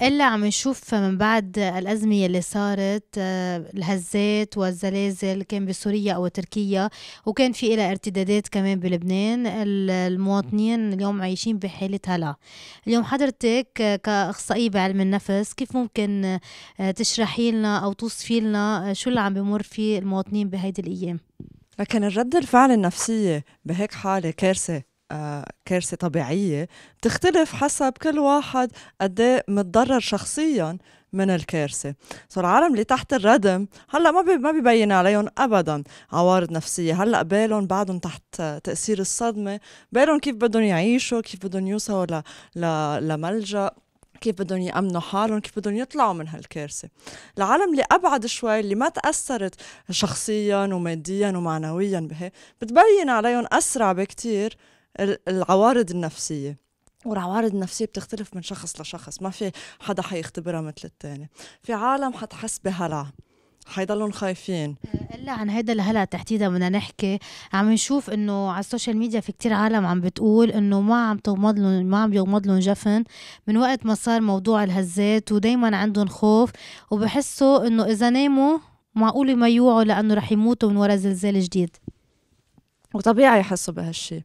إلا عم نشوف من بعد الأزمة اللي صارت آه، الهزات والزلازل كان بسوريا أو تركيا وكان في إلى ارتدادات كمان بلبنان المواطنين اليوم عايشين بحالة هلع اليوم حضرتك آه، كأخصائية بعلم النفس كيف ممكن آه، تشرحي لنا أو توصفي لنا شو اللي عم بمر فيه المواطنين بهيدي الأيام لكن الرد الفعل النفسية بهيك حالة كارثة آه، كارثه طبيعيه بتختلف حسب كل واحد قد إيه متضرر شخصيا من الكارثه سو العالم اللي تحت الردم هلا ما ما ببين عليهم ابدا عوارض نفسيه هلا بالهم بعدهم تحت تاثير الصدمه بالهم كيف بدهم يعيشوا كيف بدهم يوصلوا ل... ل... لملجا كيف بدهم يأمنوا حالهم كيف بدهم يطلعوا من هالكارثة العالم اللي أبعد شوي اللي ما تأثرت شخصيا وماديا ومعنويا بها بتبين عليهم أسرع بكتير العوارض النفسيه والعوارض النفسيه بتختلف من شخص لشخص ما في حدا حيختبرها مثل الثاني في عالم حتحس بهلع حيضلهم خايفين الا آه، عن هيدا الهلع تحديدا بدنا نحكي عم نشوف انه على السوشيال ميديا في كتير عالم عم بتقول انه ما عم تغمض لهم ما عم يغمض لهم جفن من وقت ما صار موضوع الهزات ودائما عندهم خوف وبحسوا انه اذا ناموا معقول ما يوعوا لانه رح يموتوا من وراء زلزال جديد وطبيعي يحسوا بهالشيء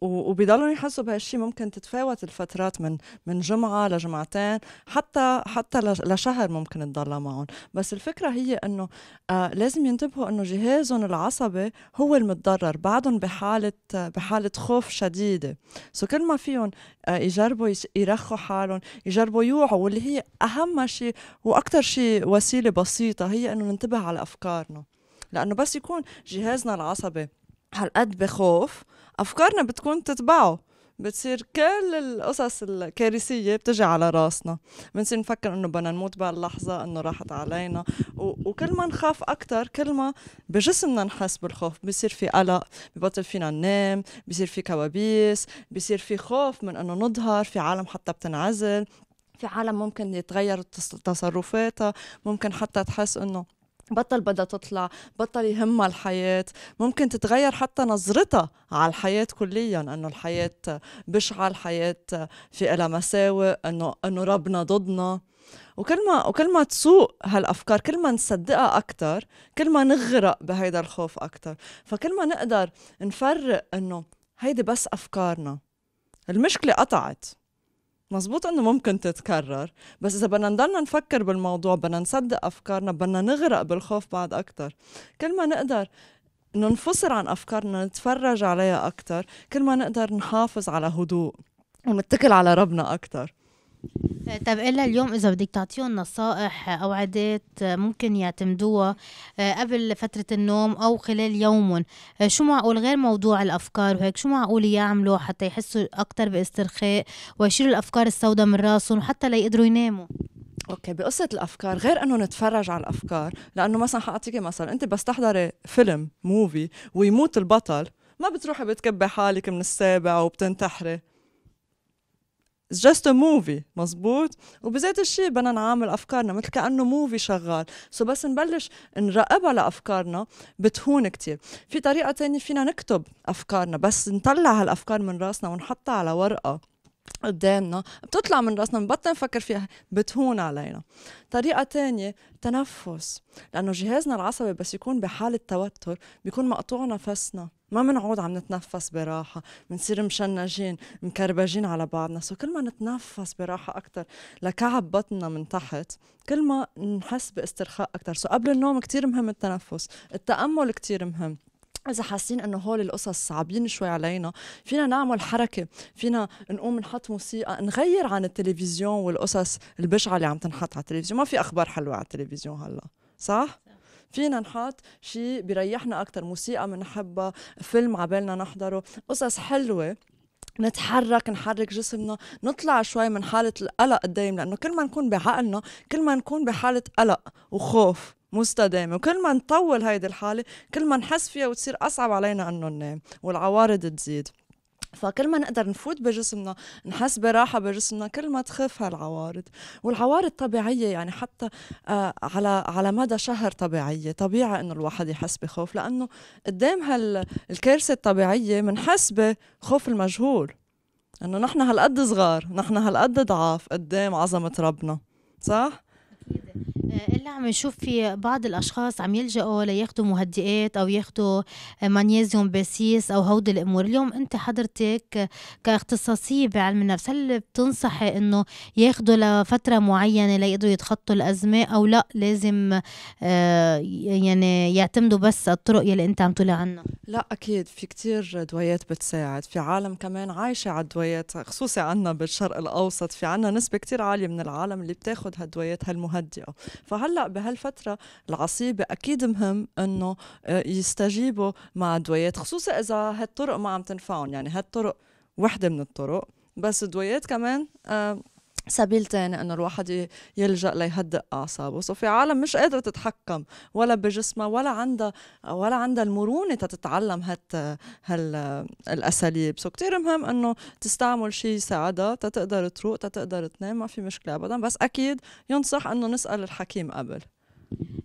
وبيضلوا يحسوا بهالشيء ممكن تتفاوت الفترات من من جمعه لجمعتين حتى حتى لشهر ممكن تضلها معهم بس الفكره هي انه آه لازم ينتبهوا انه جهازهم العصبي هو المتضرر بعدهم بحاله بحاله خوف شديده سو كل ما فيهم آه يجربوا يرخوا حالهم يجربوا يوعوا واللي هي اهم شيء واكثر شيء وسيله بسيطه هي انه ننتبه على افكارنا لانه بس يكون جهازنا العصبي هالقد بخوف أفكارنا بتكون تتبعه بتصير كل القصص الكارثية بتجي على راسنا بنصير نفكر انه بدنا نموت بهاللحظة انه راحت علينا و- وكل ما نخاف اكثر كل ما بجسمنا نحس بالخوف بصير في قلق ببطل فينا ننام بصير في كوابيس بصير في خوف من انه نظهر في عالم حتى بتنعزل في عالم ممكن يتغير تصرفاتها ممكن حتى تحس انه بطل بدها تطلع بطل يهمها الحياة ممكن تتغير حتى نظرتها على الحياة كليا أنه الحياة بشعة الحياة في إلها مساوئ أنه أنه ربنا ضدنا وكل ما وكل ما تسوق هالافكار كل ما نصدقها اكثر كل ما نغرق بهيدا الخوف اكثر فكل ما نقدر نفرق انه هيدي بس افكارنا المشكله قطعت مزبوط انه ممكن تتكرر بس اذا بدنا نضلنا نفكر بالموضوع بدنا نصدق افكارنا بدنا نغرق بالخوف بعد اكثر كل ما نقدر ننفصل عن افكارنا نتفرج عليها اكثر كل ما نقدر نحافظ على هدوء ونتكل على ربنا اكثر طب إلا اليوم إذا بدك تعطيهم نصائح أو عادات ممكن يعتمدوها آه، قبل فترة النوم أو خلال يومهم آه، شو معقول غير موضوع الأفكار وهيك شو معقول يعملوا حتى يحسوا أكتر باسترخاء ويشيلوا الأفكار السوداء من راسهم وحتى ليقدروا يناموا اوكي بقصه الافكار غير انه نتفرج على الافكار لانه مثلا حاعطيكي مثلا انت بس تحضري فيلم موفي ويموت البطل ما بتروحي بتكبي حالك من السابع وبتنتحري It's just a movie مزبوط وبذات الشيء بدنا نعامل افكارنا مثل كانه موفي شغال سو so بس نبلش نراقبها لافكارنا بتهون كتير في طريقه تانية فينا نكتب افكارنا بس نطلع هالافكار من راسنا ونحطها على ورقه قدامنا بتطلع من راسنا بنبطل نفكر فيها بتهون علينا طريقة تانية تنفس لأنه جهازنا العصبي بس يكون بحالة توتر بيكون مقطوع نفسنا ما بنعود عم نتنفس براحة بنصير مشنجين مكربجين على بعضنا سو كل ما نتنفس براحة أكتر لكعب بطننا من تحت كل ما نحس باسترخاء أكتر سو قبل النوم كتير مهم التنفس التأمل كتير مهم إذا حاسين إنه هول القصص صعبين شوي علينا، فينا نعمل حركة، فينا نقوم نحط موسيقى، نغير عن التلفزيون والقصص البشعة اللي عم تنحط على التلفزيون، ما في أخبار حلوة على التلفزيون هلا، صح؟ فينا نحط شيء بيريحنا أكثر، موسيقى بنحبها، فيلم عبالنا نحضره، قصص حلوة نتحرك نحرك جسمنا نطلع شوي من حالة القلق الدايم لأنه كل ما نكون بعقلنا كل ما نكون بحالة قلق وخوف مستدامه وكل ما نطول هيدي الحاله كل ما نحس فيها وتصير اصعب علينا انه ننام والعوارض تزيد فكل ما نقدر نفوت بجسمنا نحس براحة بجسمنا كل ما تخف هالعوارض والعوارض طبيعية يعني حتى آه على على مدى شهر طبيعية طبيعة إنه الواحد يحس بخوف لأنه قدام هالكارثة الطبيعية بنحس بخوف المجهول إنه نحن هالقد صغار نحن هالقد ضعاف قدام عظمة ربنا صح؟ أكيد. الا عم نشوف في بعض الاشخاص عم يلجأوا لياخذوا مهدئات او ياخذوا مغنيزيوم باسيس او هودي الامور اليوم انت حضرتك كاختصاصيه بعلم النفس هل بتنصحي انه ياخذوا لفتره معينه ليقدروا يتخطوا الازمه او لا لازم آه، يعني يعتمدوا بس الطرق يلي انت عم تقولي عنها لا اكيد في كتير دوايات بتساعد في عالم كمان عايشه على الدويات خصوصي عنا بالشرق الاوسط في عنا نسبه كتير عاليه من العالم اللي بتاخذ هالدويات هالمهدئه فهلا بهالفتره العصيبه اكيد مهم انه آه، يستجيبوا مع الدويات خصوصا اذا هالطرق ما عم تنفعهم يعني هالطرق وحده من الطرق بس الدويات كمان آه سبيل تاني انه الواحد يلجا ليهدئ اعصابه سو في عالم مش قادره تتحكم ولا بجسمها ولا عندها ولا عندها المرونه تتعلم هت هال الاساليب سو كثير مهم انه تستعمل شيء يساعدها تتقدر تروق تتقدر تنام ما في مشكله ابدا بس اكيد ينصح انه نسال الحكيم قبل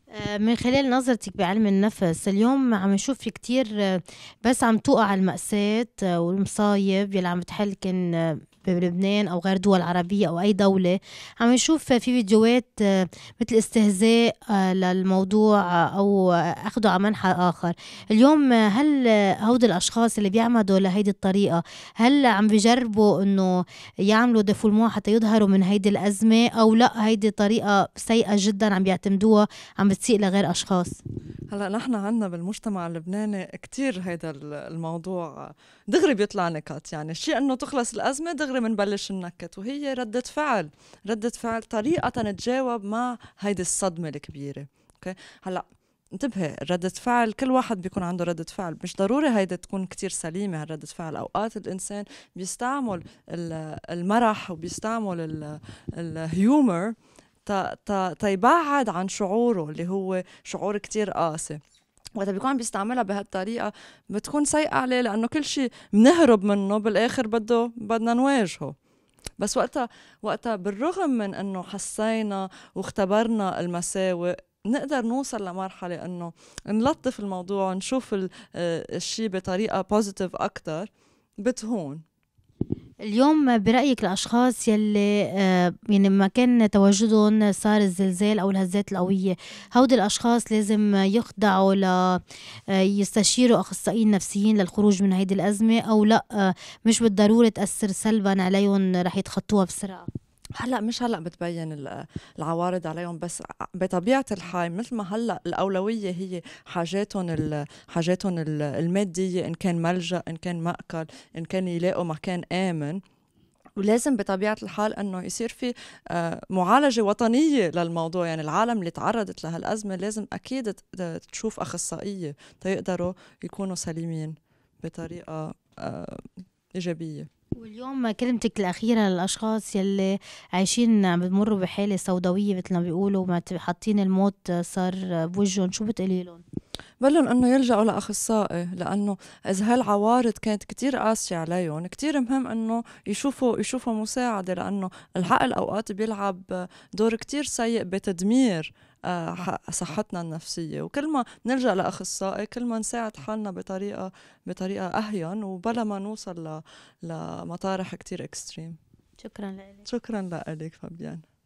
آه، من خلال نظرتك بعلم النفس اليوم عم نشوف في كتير آه، بس عم توقع المأساة آه، والمصايب يلي عم بتحل كان بلبنان او غير دول عربيه او اي دوله عم نشوف في فيديوهات آه، مثل استهزاء آه، للموضوع آه، او اخذه على منحى اخر اليوم هل هود الاشخاص اللي بيعمدوا لهيدي الطريقه هل عم بجربوا انه يعملوا ديفولمون حتى يظهروا من هيدي الازمه او لا هيدي طريقه سيئه جدا عم بيعتمدوها عم بتسيء لغير اشخاص هلا نحن عندنا بالمجتمع اللبناني كثير هذا الموضوع دغري بيطلع نكات يعني الشيء انه تخلص الازمه دغري دغري بنبلش النكت وهي ردة فعل ردة فعل طريقة نتجاوب مع هيدي الصدمة الكبيرة اوكي هلا انتبهي ردة فعل كل واحد بيكون عنده ردة فعل مش ضروري هيدا تكون كتير سليمة هالردة فعل أوقات الإنسان بيستعمل المرح وبيستعمل الهيومر تيبعد عن شعوره اللي هو شعور كتير قاسي وقت بيكون عم بيستعملها بهالطريقه بتكون سيئه عليه لانه كل شيء بنهرب منه بالاخر بده بدنا نواجهه بس وقتها وقتها بالرغم من انه حسينا واختبرنا المساوئ نقدر نوصل لمرحلة انه نلطف الموضوع نشوف آه، الشيء بطريقة بوزيتيف اكثر بتهون اليوم برأيك الأشخاص يلي آه، يعني مكان تواجدهم صار الزلزال أو الهزات القوية هودي الأشخاص لازم يخضعوا ل آه، يستشيروا أخصائيين نفسيين للخروج من هيدي الأزمة أو لا آه، مش بالضرورة تأثر سلبا عليهم رح يتخطوها بسرعة هلا مش هلا بتبين العوارض عليهم بس بطبيعه الحال مثل ما هلا الاولويه هي حاجاتهم حاجاتهم الماديه ان كان ملجا ان كان ماكل ان كان يلاقوا مكان امن ولازم بطبيعه الحال انه يصير في آه، معالجه وطنيه للموضوع يعني العالم اللي تعرضت لهالازمه لازم اكيد تشوف اخصائيه تيقدروا يكونوا سليمين بطريقه آه، ايجابيه واليوم كلمتك الأخيرة للأشخاص يلي عايشين عم بمروا بحالة سوداوية مثل ما بيقولوا ما حاطين الموت صار بوجههم شو بتقولي لهم؟ بلهم انه يلجأوا لأخصائي لأنه إذا هالعوارض كانت كتير قاسية عليهم كتير مهم انه يشوفوا يشوفوا مساعدة لأنه العقل أوقات بيلعب دور كتير سيء بتدمير آه، صحتنا النفسيه وكل ما نلجا لاخصائي كل ما نساعد حالنا بطريقه بطريقه اهين وبلا ما نوصل لمطارح كتير اكستريم شكرا لك شكرا لك فابيان